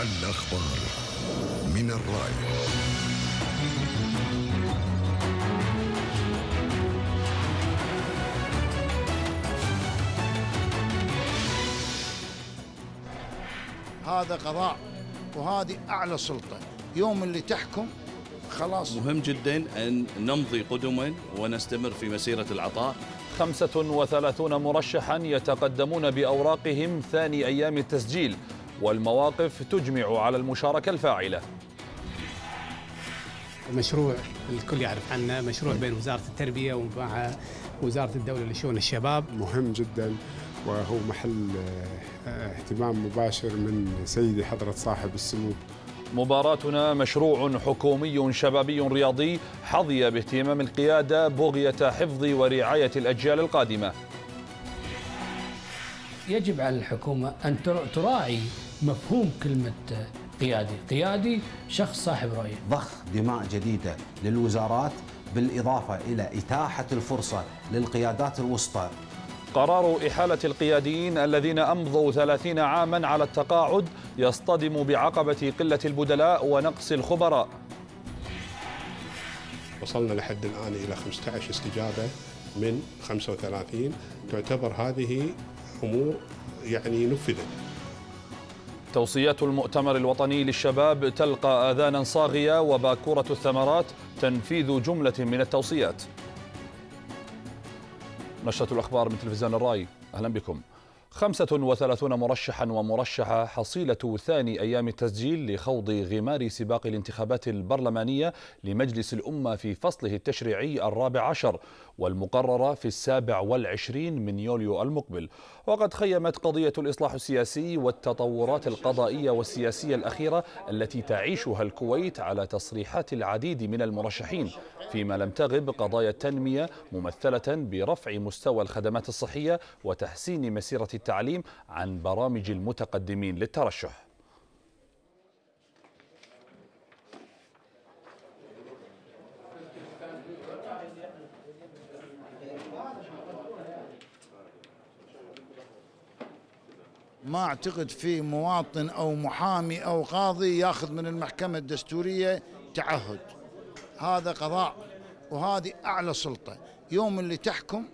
الأخبار من الرأي هذا قضاء وهذه أعلى سلطة يوم اللي تحكم خلاص مهم جدا أن نمضي قدما ونستمر في مسيرة العطاء 35 مرشحا يتقدمون بأوراقهم ثاني أيام التسجيل والمواقف تجمع على المشاركة الفاعلة مشروع الكل يعرف عنه مشروع بين وزارة التربية ومع وزارة الدولة لشؤون الشباب مهم جدا وهو محل آه، اهتمام مباشر من سيدي حضرة صاحب السمو مباراتنا مشروع حكومي شبابي رياضي حظي باهتمام القيادة بغية حفظ ورعاية الأجيال القادمة يجب على الحكومة أن تراعي مفهوم كلمة قيادي قيادي شخص صاحب رؤية ضخ دماء جديدة للوزارات بالإضافة إلى إتاحة الفرصة للقيادات الوسطى قرار إحالة القياديين الذين أمضوا 30 عاما على التقاعد يصطدم بعقبة قلة البدلاء ونقص الخبراء وصلنا لحد الآن إلى 15 استجابة من 35 تعتبر هذه أمور يعني نفذت توصيات المؤتمر الوطني للشباب تلقى آذانا صاغية وباكورة الثمرات تنفيذ جملة من التوصيات نشرة الأخبار من تلفزيون الراي أهلا بكم 35 مرشحا ومرشحة حصيلة ثاني أيام التسجيل لخوض غمار سباق الانتخابات البرلمانية لمجلس الأمة في فصله التشريعي الرابع عشر والمقررة في السابع والعشرين من يوليو المقبل وقد خيمت قضية الإصلاح السياسي والتطورات القضائية والسياسية الأخيرة التي تعيشها الكويت على تصريحات العديد من المرشحين فيما لم تغب قضايا التنمية ممثلة برفع مستوى الخدمات الصحية وتحسين مسيرة التعليم عن برامج المتقدمين للترشح ما اعتقد في مواطن او محامي او قاضي ياخذ من المحكمه الدستوريه تعهد هذا قضاء وهذه اعلى سلطه يوم اللي تحكم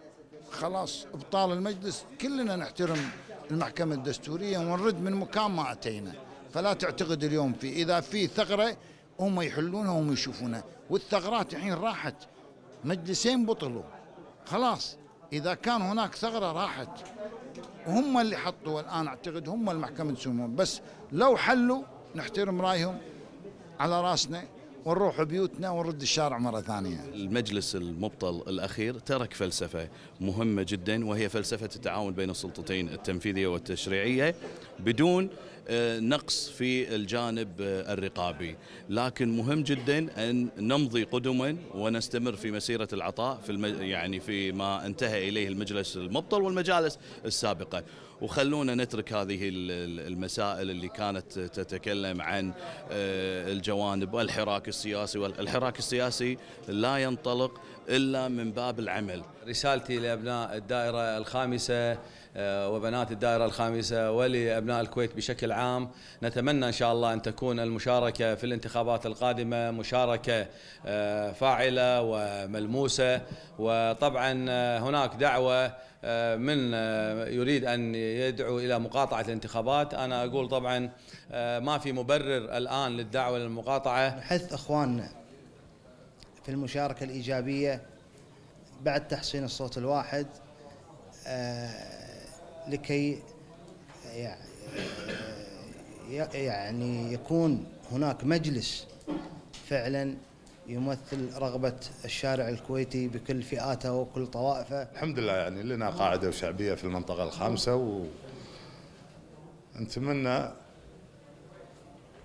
خلاص ابطال المجلس كلنا نحترم المحكمه الدستوريه ونرد من مكان ما اتينا فلا تعتقد اليوم في اذا في ثغره هم يحلونها وهم يشوفونها والثغرات الحين راحت مجلسين بطلوا خلاص اذا كان هناك ثغره راحت وهم اللي حطوا الان اعتقد هم المحكمه تسمون بس لو حلوا نحترم رايهم على راسنا ونروح بيوتنا ونرد الشارع مرة ثانية المجلس المبطل الأخير ترك فلسفة مهمة جدا وهي فلسفة التعاون بين السلطتين التنفيذية والتشريعية بدون آه، نقص في الجانب آه، الرقابي لكن مهم جدا أن نمضي قدما ونستمر في مسيرة العطاء في الم... يعني في ما انتهى إليه المجلس المبطل والمجالس السابقة وخلونا نترك هذه المسائل اللي كانت تتكلم عن آه، الجوانب والحراك السياسي والحراك السياسي لا ينطلق إلا من باب العمل رسالتي لأبناء الدائرة الخامسة آه، وبنات الدائرة الخامسة ولأبناء الكويت بشكل عام نتمنى إن شاء الله أن تكون المشاركة في الانتخابات القادمة مشاركة آه، فاعلة وملموسة وطبعا آه، هناك دعوة من يريد أن يدعو إلى مقاطعة الانتخابات أنا أقول طبعا ما في مبرر الآن للدعوة للمقاطعة نحث أخواننا في المشاركة الإيجابية بعد تحصين الصوت الواحد لكي يعني يكون هناك مجلس فعلا يمثل رغبة الشارع الكويتي بكل فئاته وكل طوائفه الحمد لله يعني لنا قاعدة شعبية في المنطقة الخامسة ونتمنى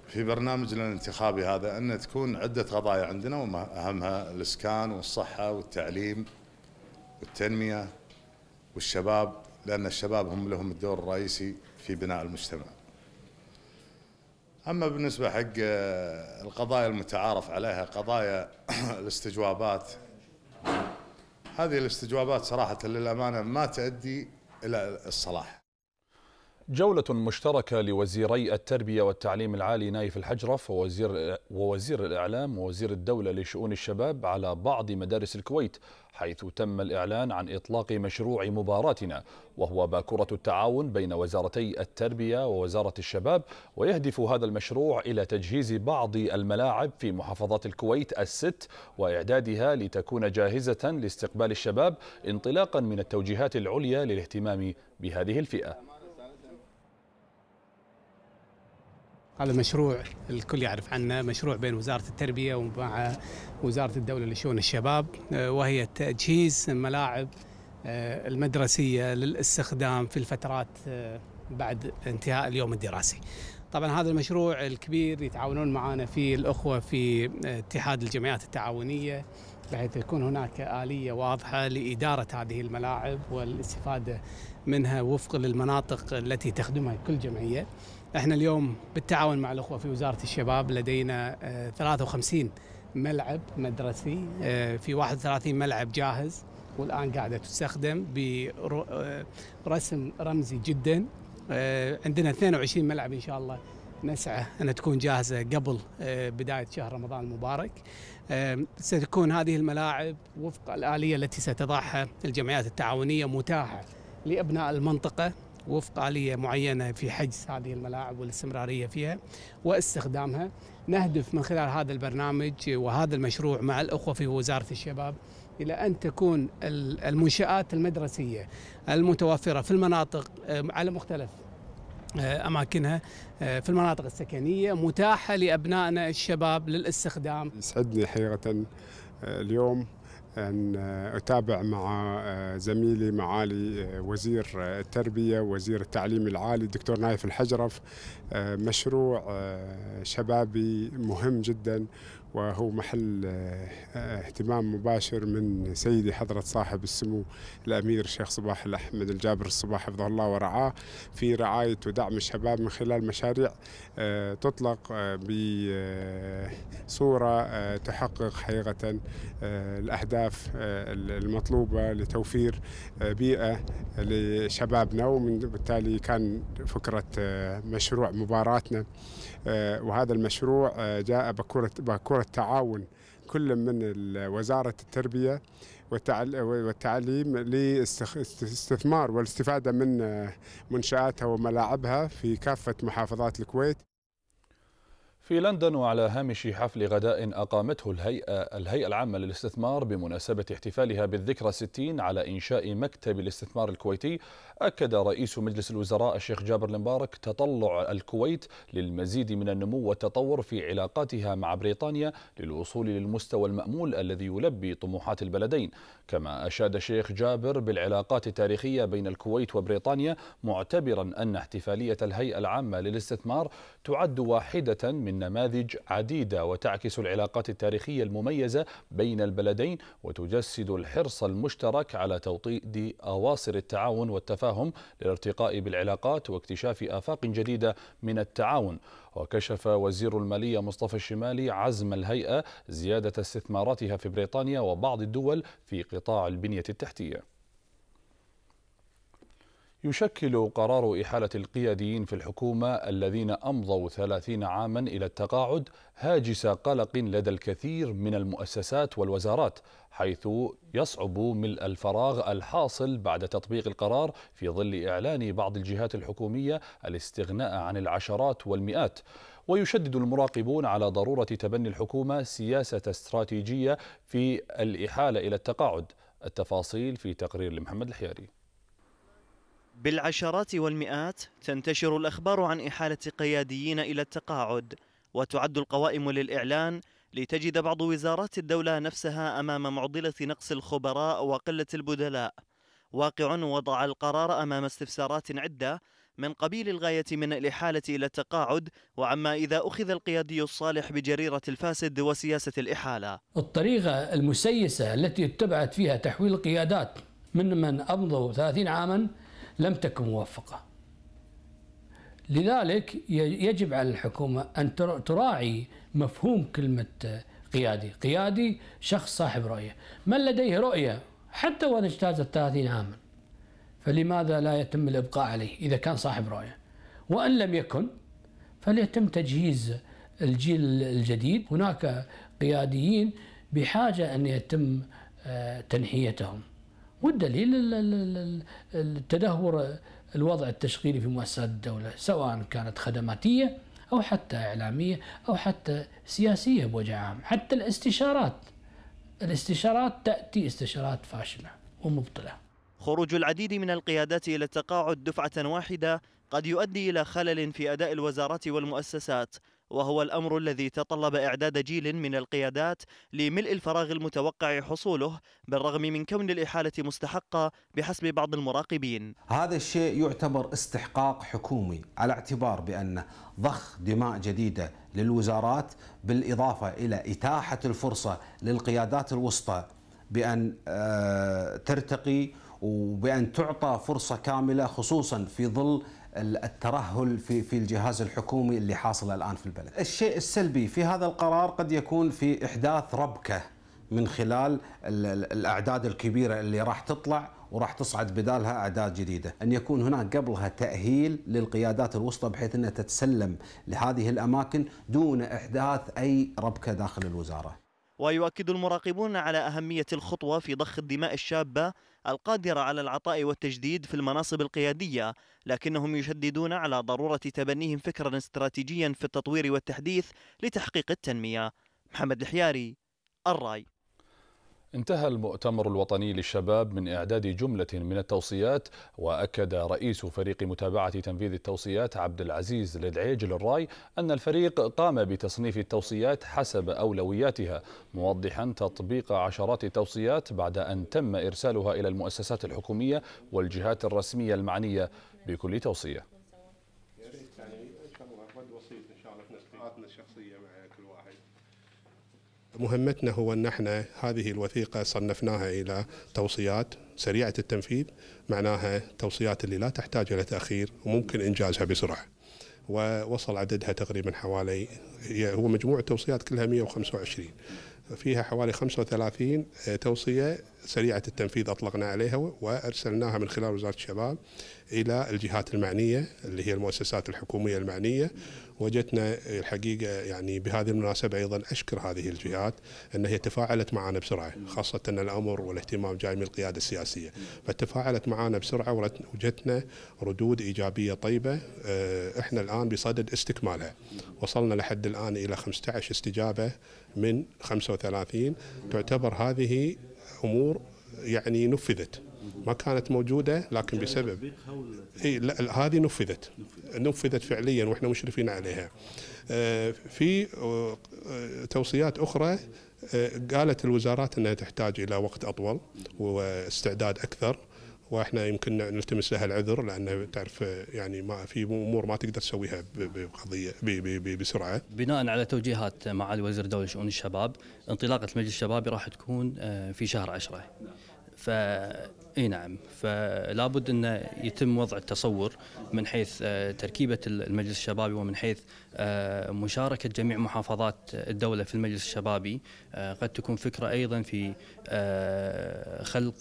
في برنامجنا الانتخابي هذا أن تكون عدة قضايا عندنا وأهمها الإسكان والصحة والتعليم والتنمية والشباب لأن الشباب هم لهم الدور الرئيسي في بناء المجتمع أما بالنسبة حق آه، القضايا المتعارف عليها قضايا الاستجوابات هذه الاستجوابات صراحة للأمانة ما تؤدي إلى الصلاح جولة مشتركة لوزيري التربية والتعليم العالي نايف الحجرف ووزير, ووزير الإعلام ووزير الدولة لشؤون الشباب على بعض مدارس الكويت حيث تم الإعلان عن إطلاق مشروع مباراتنا وهو باكورة التعاون بين وزارتي التربية ووزارة الشباب ويهدف هذا المشروع إلى تجهيز بعض الملاعب في محافظات الكويت الست وإعدادها لتكون جاهزة لاستقبال الشباب انطلاقا من التوجيهات العليا للاهتمام بهذه الفئة هذا مشروع الكل يعرف عنه مشروع بين وزارة التربية ومع وزارة الدولة لشؤون الشباب آه، وهي تجهيز ملاعب آه، المدرسية للاستخدام في الفترات آه، بعد انتهاء اليوم الدراسي طبعا هذا المشروع الكبير يتعاونون معنا فيه الأخوة في اتحاد الجمعيات التعاونية بحيث يكون هناك آلية واضحة لإدارة هذه الملاعب والاستفادة منها وفقا للمناطق التي تخدمها كل جمعية احنا اليوم بالتعاون مع الاخوه في وزاره الشباب لدينا 53 آه، ملعب مدرسي آه، في 31 ملعب جاهز والان قاعده تستخدم برسم آه، رمزي جدا عندنا 22 ملعب ان شاء الله نسعى ان تكون جاهزه قبل بدايه شهر رمضان المبارك. ستكون هذه الملاعب وفق الاليه التي ستضعها الجمعيات التعاونيه متاحه لابناء المنطقه وفق آلية معينة في حجز هذه الملاعب والاستمرارية فيها واستخدامها نهدف من خلال هذا البرنامج وهذا المشروع مع الأخوة في وزارة الشباب إلى أن تكون المنشآت المدرسية المتوفرة في المناطق على مختلف آه، اماكنها آه، في المناطق السكنيه متاحه لابنائنا الشباب للاستخدام. يسعدني حقيقه آه، اليوم أن أتابع مع آه، زميلي معالي آه، وزير آه، التربية وزير التعليم العالي الدكتور نايف الحجرف مشروع شبابي مهم جدا وهو محل آه، آه، اهتمام مباشر من سيدي حضرة صاحب السمو الأمير الشيخ صباح الأحمد الجابر الصباح حفظه الله ورعاه في رعاية ودعم الشباب من خلال مشاريع آه، تطلق بصورة تحقق حقيقة الأهداف المطلوبة لتوفير بيئة لشبابنا وبالتالي كان فكرة مشروع مباراتنا آه، وهذا المشروع آه، جاء بكرة بكرة تعاون كل من وزارة التربية والتعليم لاستثمار والاستفادة من آه، منشآتها وملاعبها في كافة محافظات الكويت في لندن وعلى هامش حفل غداء أقامته الهيئة, الهيئة العامة للاستثمار بمناسبة احتفالها بالذكرى 60 على إنشاء مكتب الاستثمار الكويتي أكد رئيس مجلس الوزراء الشيخ جابر المبارك تطلع الكويت للمزيد من النمو والتطور في علاقاتها مع بريطانيا للوصول للمستوى المأمول الذي يلبي طموحات البلدين كما أشاد الشيخ جابر بالعلاقات التاريخية بين الكويت وبريطانيا معتبرا أن احتفالية الهيئة العامة للاستثمار تعد واحدة من نماذج عديدة وتعكس العلاقات التاريخية المميزة بين البلدين وتجسد الحرص المشترك على توطيد أواصر التعاون والتفاهم للارتقاء بالعلاقات واكتشاف آفاق جديدة من التعاون وكشف وزير المالية مصطفى الشمالي عزم الهيئة زيادة استثماراتها في بريطانيا وبعض الدول في قطاع البنية التحتية يشكل قرار إحالة القياديين في الحكومة الذين أمضوا ثلاثين عاما إلى التقاعد هاجس قلق لدى الكثير من المؤسسات والوزارات حيث يصعب ملء الفراغ الحاصل بعد تطبيق القرار في ظل إعلان بعض الجهات الحكومية الاستغناء عن العشرات والمئات ويشدد المراقبون على ضرورة تبني الحكومة سياسة استراتيجية في الإحالة إلى التقاعد التفاصيل في تقرير لمحمد الحياري بالعشرات والمئات تنتشر الأخبار عن إحالة قياديين إلى التقاعد وتعد القوائم للإعلان لتجد بعض وزارات الدولة نفسها أمام معضلة نقص الخبراء وقلة البدلاء واقع وضع القرار أمام استفسارات عدة من قبيل الغاية من الإحالة إلى التقاعد وعما إذا أخذ القيادي الصالح بجريرة الفاسد وسياسة الإحالة الطريقة المسيسة التي اتبعت فيها تحويل القيادات من من أمضوا 30 عاما لم تكن موفقة لذلك يجب على الحكومة أن تراعي مفهوم كلمة قيادي قيادي شخص صاحب رؤية من لديه رؤية حتى وإن اجتازت 30 عاما فلماذا لا يتم الإبقاء عليه إذا كان صاحب رؤية وإن لم يكن فليتم تجهيز الجيل الجديد هناك قياديين بحاجة أن يتم آه، تنحيتهم والدليل التدهور الوضع التشغيلي في مؤسسات الدولة سواء كانت خدماتية أو حتى إعلامية أو حتى سياسية بوجه عام حتى الاستشارات الاستشارات تأتي استشارات فاشلة ومبطلة خروج العديد من القيادات إلى التقاعد دفعة واحدة قد يؤدي إلى خلل في أداء الوزارات والمؤسسات وهو الأمر الذي تطلب إعداد جيل من القيادات لملء الفراغ المتوقع حصوله بالرغم من كون الإحالة مستحقة بحسب بعض المراقبين هذا الشيء يعتبر استحقاق حكومي على اعتبار بأن ضخ دماء جديدة للوزارات بالإضافة إلى إتاحة الفرصة للقيادات الوسطى بأن آه، ترتقي وبأن تعطى فرصة كاملة خصوصا في ظل الترهل في في الجهاز الحكومي اللي حاصل الان في البلد. الشيء السلبي في هذا القرار قد يكون في احداث ربكه من خلال الاعداد الكبيره اللي راح تطلع وراح تصعد بدالها اعداد جديده، ان يكون هناك قبلها تاهيل للقيادات الوسطى بحيث انها تتسلم لهذه الاماكن دون احداث اي ربكه داخل الوزاره. ويؤكد المراقبون على اهميه الخطوه في ضخ الدماء الشابه القادرة على العطاء والتجديد في المناصب القيادية لكنهم يشددون على ضرورة تبنيهم فكرا استراتيجيا في التطوير والتحديث لتحقيق التنمية محمد الحياري الراي انتهى المؤتمر الوطني للشباب من إعداد جملة من التوصيات وأكد رئيس فريق متابعة تنفيذ التوصيات عبد العزيز لدعيج للراي أن الفريق قام بتصنيف التوصيات حسب أولوياتها موضحا تطبيق عشرات التوصيات بعد أن تم إرسالها إلى المؤسسات الحكومية والجهات الرسمية المعنية بكل توصيه مهمتنا هو ان احنا هذه الوثيقه صنفناها الى توصيات سريعه التنفيذ معناها توصيات اللي لا تحتاج الى تاخير وممكن انجازها بسرعه. ووصل عددها تقريبا حوالي هو مجموع التوصيات كلها 125 فيها حوالي 35 آه، توصيه سريعه التنفيذ اطلقنا عليها وارسلناها من خلال وزاره الشباب الى الجهات المعنيه اللي هي المؤسسات الحكوميه المعنيه وجدنا الحقيقه يعني بهذه المناسبه ايضا اشكر هذه الجهات ان هي تفاعلت معنا بسرعه خاصه ان الامر والاهتمام جاي من القياده السياسيه فتفاعلت معنا بسرعه وجدنا ردود ايجابيه طيبه آه، احنا الان بصدد استكمالها وصلنا لحد الان الى 15 استجابه من 35 تعتبر هذه امور يعني نفذت ما كانت موجوده لكن بسبب اي لا هذه نفذت نفذت فعليا واحنا مشرفين عليها آه، في آه، توصيات اخرى آه، قالت الوزارات انها تحتاج الى وقت اطول واستعداد اكثر واحنا يمكن نلتمس لها العذر لان تعرف يعني ما في امور ما تقدر تسويها بقضيه بسرعه. بناء على توجيهات معالي وزير الدوله لشؤون الشباب انطلاقه المجلس الشبابي راح تكون في شهر 10. ف اي نعم فلا بد ان يتم وضع التصور من حيث آه، تركيبه المجلس الشبابي ومن حيث آه، مشاركه جميع محافظات الدوله في المجلس الشبابي آه، قد تكون فكره ايضا في خلق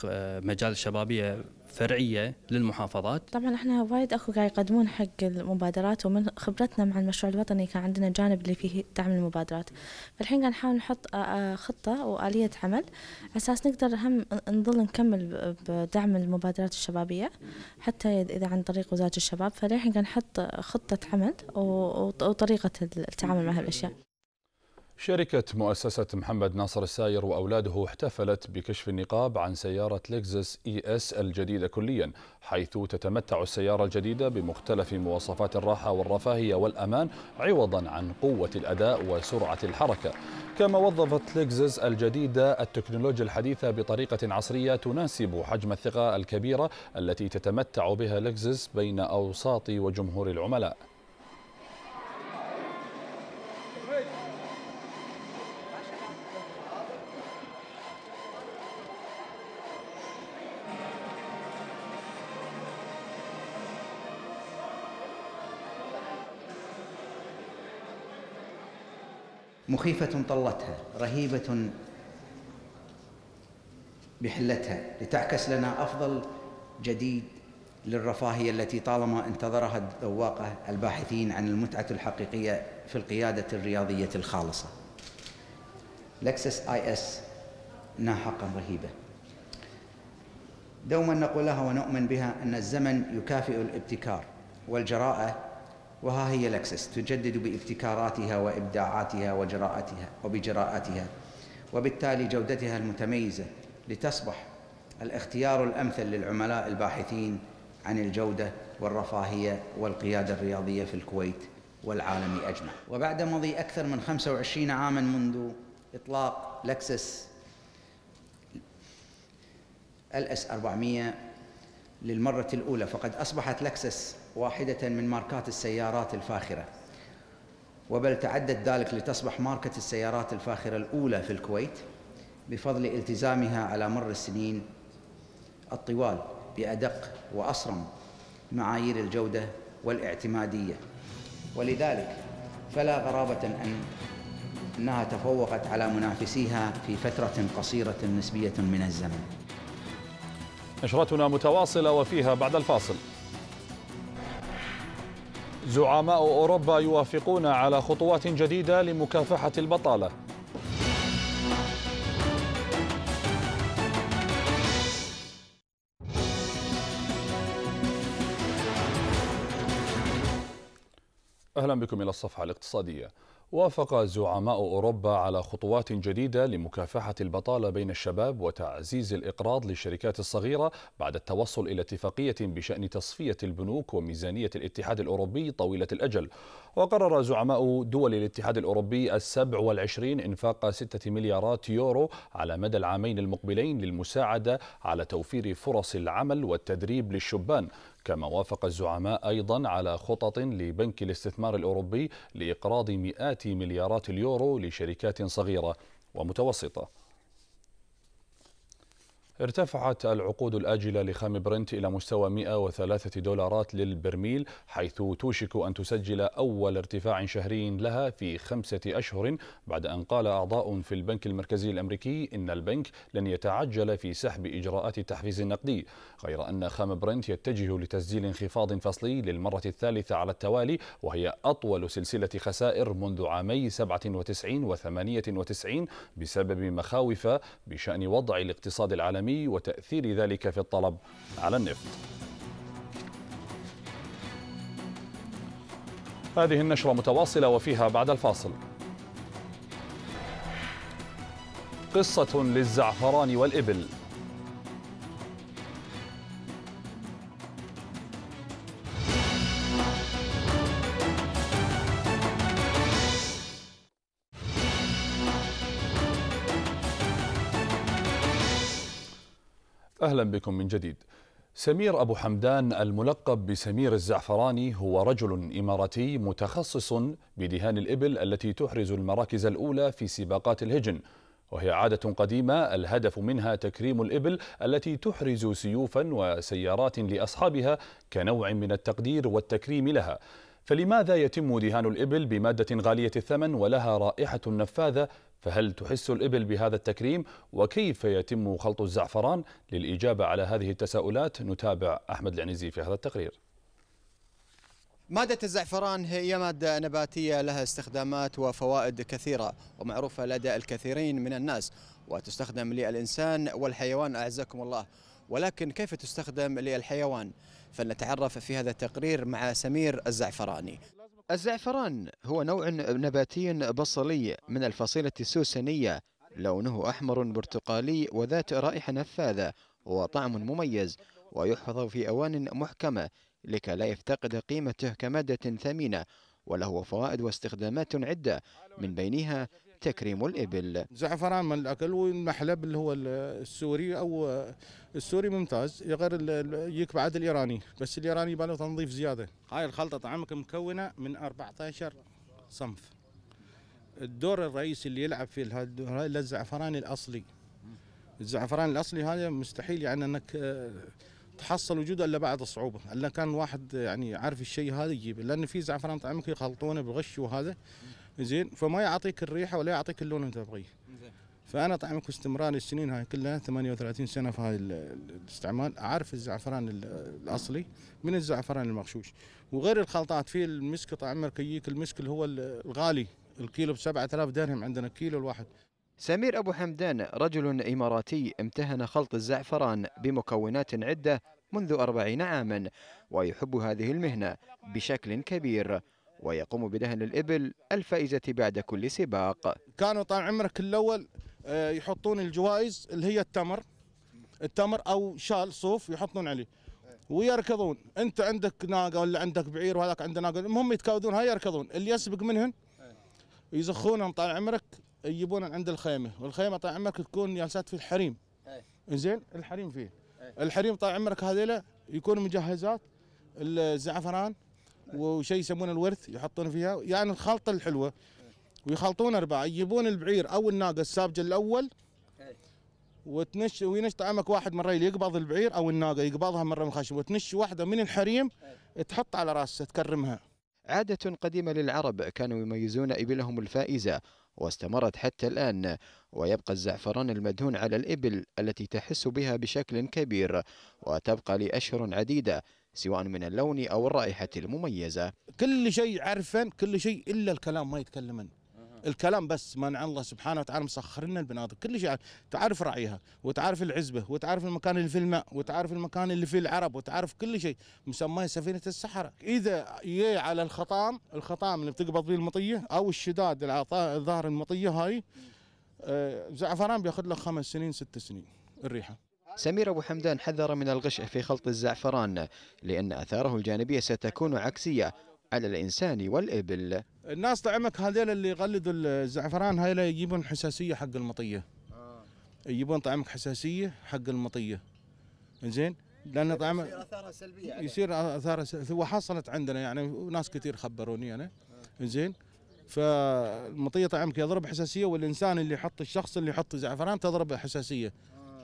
مجال الشبابيه فرعيه للمحافظات؟ طبعا احنا وايد اكو قاعد يقدمون حق المبادرات ومن خبرتنا مع المشروع الوطني كان عندنا جانب اللي فيه دعم المبادرات. فالحين قاعد نحاول نحط آه، آه، خطه واليه عمل على اساس نقدر هم نظل نكمل بدعم المبادرات الشبابيه حتى اذا عن طريق وزاره الشباب فالحين قاعد نحط خطه عمل وطريقه التعامل مع هالاشياء. شركة مؤسسة محمد ناصر الساير وأولاده احتفلت بكشف النقاب عن سيارة لكزس اي اس الجديدة كليا حيث تتمتع السيارة الجديدة بمختلف مواصفات الراحة والرفاهية والأمان عوضا عن قوة الأداء وسرعة الحركة كما وظفت لكزس الجديدة التكنولوجيا الحديثة بطريقة عصرية تناسب حجم الثقة الكبيرة التي تتمتع بها لكزس بين أوساط وجمهور العملاء مخيفة طلتها رهيبة بحلتها لتعكس لنا أفضل جديد للرفاهية التي طالما انتظرها الذواقة الباحثين عن المتعة الحقيقية في القيادة الرياضية الخالصة لكسس آي إس ناحقا رهيبة دوما نقول لها ونؤمن بها أن الزمن يكافئ الابتكار والجراءة وها هي لكسس تجدد بابتكاراتها وإبداعاتها وجراءتها وبجراءتها وبالتالي جودتها المتميزة لتصبح الاختيار الأمثل للعملاء الباحثين عن الجودة والرفاهية والقيادة الرياضية في الكويت والعالم أجمع وبعد مضي أكثر من 25 عاما منذ إطلاق لكسس الاس 400 للمرة الأولى فقد أصبحت لكسس واحدة من ماركات السيارات الفاخرة وبل تعدت ذلك لتصبح ماركة السيارات الفاخرة الأولى في الكويت بفضل التزامها على مر السنين الطوال بأدق وأصرم معايير الجودة والاعتمادية ولذلك فلا غرابة أن أنها تفوقت على منافسيها في فترة قصيرة نسبية من الزمن نشرتنا متواصلة وفيها بعد الفاصل زعماء أوروبا يوافقون على خطوات جديدة لمكافحة البطالة أهلا بكم إلى الصفحة الاقتصادية وافق زعماء أوروبا على خطوات جديدة لمكافحة البطالة بين الشباب وتعزيز الإقراض للشركات الصغيرة بعد التوصل إلى اتفاقية بشأن تصفية البنوك وميزانية الاتحاد الأوروبي طويلة الأجل وقرر زعماء دول الاتحاد الأوروبي السبع والعشرين إنفاق ستة مليارات يورو على مدى العامين المقبلين للمساعدة على توفير فرص العمل والتدريب للشبان كما وافق الزعماء أيضا على خطط لبنك الاستثمار الأوروبي لإقراض مئات مليارات اليورو لشركات صغيرة ومتوسطة ارتفعت العقود الآجلة لخام برنت إلى مستوى 103 دولارات للبرميل حيث توشك أن تسجل أول ارتفاع شهري لها في خمسة أشهر بعد أن قال أعضاء في البنك المركزي الأمريكي إن البنك لن يتعجل في سحب إجراءات التحفيز النقدي غير أن خام برنت يتجه لتسجيل انخفاض فصلي للمرة الثالثة على التوالي وهي أطول سلسلة خسائر منذ عامي 97 و 98 بسبب مخاوف بشأن وضع الاقتصاد العالمي العالمي وتأثير ذلك في الطلب على النفط هذه النشرة متواصلة وفيها بعد الفاصل قصة للزعفران والإبل أهلا بكم من جديد سمير أبو حمدان الملقب بسمير الزعفراني هو رجل إماراتي متخصص بدهان الإبل التي تحرز المراكز الأولى في سباقات الهجن وهي عادة قديمة الهدف منها تكريم الإبل التي تحرز سيوفا وسيارات لأصحابها كنوع من التقدير والتكريم لها فلماذا يتم دهان الإبل بمادة غالية الثمن ولها رائحة نفاذة فهل تحس الإبل بهذا التكريم وكيف يتم خلط الزعفران للإجابة على هذه التساؤلات نتابع أحمد العنزي في هذا التقرير مادة الزعفران هي مادة نباتية لها استخدامات وفوائد كثيرة ومعروفة لدى الكثيرين من الناس وتستخدم للإنسان والحيوان أعزكم الله ولكن كيف تستخدم للحيوان فلنتعرف في هذا التقرير مع سمير الزعفراني الزعفران هو نوع نباتي بصلي من الفصيلة السوسنية لونه أحمر برتقالي وذات رائحة نفاذة وطعم مميز ويحفظ في أوان محكمة لكي لا يفتقد قيمته كمادة ثمينة وله فوائد واستخدامات عدة من بينها تكريم الإبل زعفران من الأكل والمحلب اللي هو السوري أو السوري ممتاز غير يجيك بعد الإيراني بس الإيراني يباله تنظيف زيادة هاي الخلطة طعامك مكونة من 14 صنف الدور الرئيسي اللي يلعب في هذا الزعفران الأصلي الزعفران الأصلي هذا مستحيل يعني أنك آه، تحصل وجوده الا بعد الصعوبه الا كان واحد يعني عارف الشيء هذا يجيبه لان في زعفران طعمك يخلطونه بالغش وهذا زين فما يعطيك الريحه ولا يعطيك اللون اللي تبغيه فانا طعمك استمرار السنين هاي كلها 38 سنه في هاي الاستعمال اعرف الزعفران الاصلي من الزعفران المغشوش وغير الخلطات في المسك طبعا مركيك المسك اللي هو الغالي الكيلو ب 7000 درهم عندنا الكيلو الواحد سمير أبو حمدان رجل إماراتي امتهن خلط الزعفران بمكونات عدة منذ أربعين عاما ويحب هذه المهنة بشكل كبير ويقوم بدهن الإبل الفائزة بعد كل سباق كانوا طال عمرك الأول آه، يحطون الجوائز اللي هي التمر التمر أو شال صوف يحطون عليه ويركضون انت عندك ناقه ولا عندك بعير وهذاك عنده ناقه المهم يتكاودون هاي يركضون اللي يسبق منهم يزخونهم طال عمرك يجيبون عند الخيمه والخيمه طال عمرك تكون جالسات في الحريم زين الحريم فيه إيه. الحريم طال عمرك هذيلا يكون مجهزات الزعفران وشيء يسمونه الورث يحطون فيها يعني الخلطه الحلوه ويخلطون اربعه يجيبون البعير او الناقه السابجه الاول وتنش وينش طعمك واحد مره يقبض البعير او الناقه يقبضها مره من الخشب وتنش واحده من الحريم تحط على رأسها تكرمها. عادة قديمة للعرب كانوا يميزون إبلهم الفائزة واستمرت حتى الآن ويبقى الزعفران المدهون على الإبل التي تحس بها بشكل كبير وتبقى لأشهر عديدة سواء من اللون أو الرائحة المميزة كل شيء عرفن كل شيء إلا الكلام ما يتكلمن الكلام بس منع الله سبحانه وتعالى مسخر لنا البنادق كل شيء تعرف رعيها وتعرف العزبه وتعرف المكان اللي في الماء وتعرف المكان اللي فيه العرب وتعرف كل شيء مسماه سفينه السحره اذا جاي على الخطام الخطام اللي بتقبض به المطيه او الشداد اللي ظهر المطيه هاي آه، زعفران بياخذ له خمس سنين ست سنين الريحه سمير أبو حمدان حذر من الغش في خلط الزعفران لأن أثاره الجانبية ستكون عكسية على الإنسان والإبل الناس طعمك هذيل اللي يقلدوا الزعفران هذيلا يجيبون حساسية حق المطية آه. يجيبون طعمك حساسية حق المطية زين لأن طعم يصير أثاره سلبية يصير أثاره وحصلت عندنا يعني ناس كثير خبروني أنا زين فالمطيه طعمك يضرب حساسيه والانسان اللي يحط الشخص اللي يحط زعفران تضرب حساسيه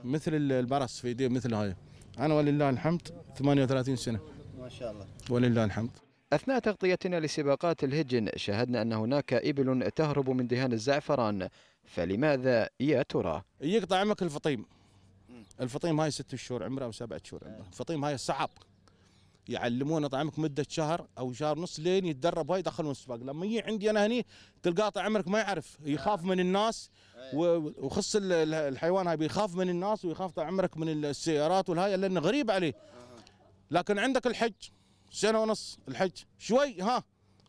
مثل البرص في يديه مثل هاي انا ولله الحمد 38 سنه ما شاء الله ولله الحمد أثناء تغطيتنا لسباقات الهجن شاهدنا أن هناك إبل تهرب من دهان الزعفران فلماذا يا ترى؟ يقطع عمك الفطيم الفطيم هاي ست شهور عمره أو سبعة شهور عمره الفطيم هاي صعب يعلمونه طعمك مده شهر او شهر ونص لين يتدرب هاي يدخلون السباق لما يجي عندي انا هني تلقاه طيب عمرك ما يعرف يخاف من الناس إيه. وخص الحيوان هاي بيخاف من الناس ويخاف طيب عمرك من السيارات والهاي لانه غريب عليه لكن عندك الحج سنه ونص الحج شوي ها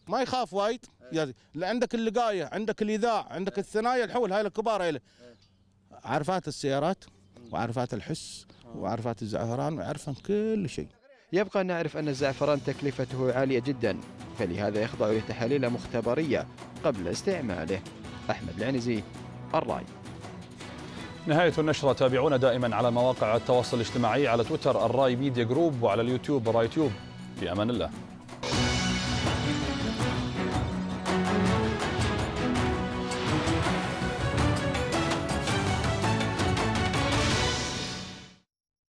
ما يخاف وايد إيه. يعني عندك اللقايه عندك الإذاع عندك إيه. الثنايا الحول هاي الكبار هاي عرفات السيارات وعرفات الحس آه. وعرفات الزعفران وعرفن كل شيء يبقى نعرف أن الزعفران تكلفته عالية جدا فلهذا يخضع لتحاليل مختبرية قبل استعماله أحمد العنزي الرأي نهاية النشرة تابعونا دائما على مواقع التواصل الاجتماعي على تويتر الراي ميديا جروب وعلى اليوتيوب الراي تيوب في أمان الله